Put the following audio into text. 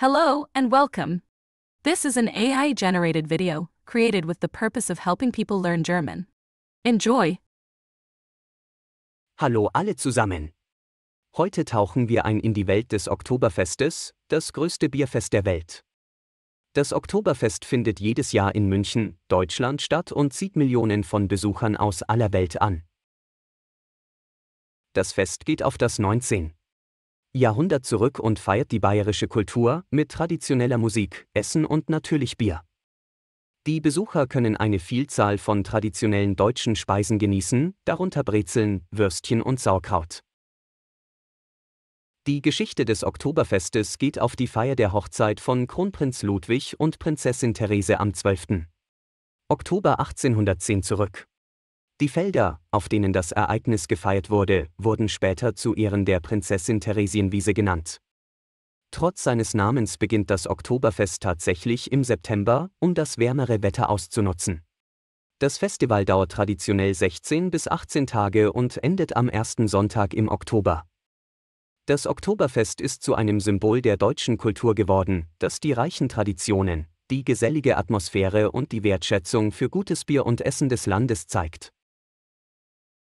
Hello and welcome. This is an AI-generated video created with the purpose of helping people learn German. Enjoy! Hallo alle zusammen. Heute tauchen wir ein in die Welt des Oktoberfestes, das größte Bierfest der Welt. Das Oktoberfest findet jedes Jahr in München, Deutschland statt und zieht Millionen von Besuchern aus aller Welt an. Das Fest geht auf das 19. Jahrhundert zurück und feiert die bayerische Kultur mit traditioneller Musik, Essen und natürlich Bier. Die Besucher können eine Vielzahl von traditionellen deutschen Speisen genießen, darunter Brezeln, Würstchen und Sauerkraut. Die Geschichte des Oktoberfestes geht auf die Feier der Hochzeit von Kronprinz Ludwig und Prinzessin Therese am 12. Oktober 1810 zurück die Felder, auf denen das Ereignis gefeiert wurde, wurden später zu Ehren der Prinzessin Theresienwiese genannt. Trotz seines Namens beginnt das Oktoberfest tatsächlich im September, um das wärmere Wetter auszunutzen. Das Festival dauert traditionell 16 bis 18 Tage und endet am ersten Sonntag im Oktober. Das Oktoberfest ist zu einem Symbol der deutschen Kultur geworden, das die reichen Traditionen, die gesellige Atmosphäre und die Wertschätzung für gutes Bier und Essen des Landes zeigt.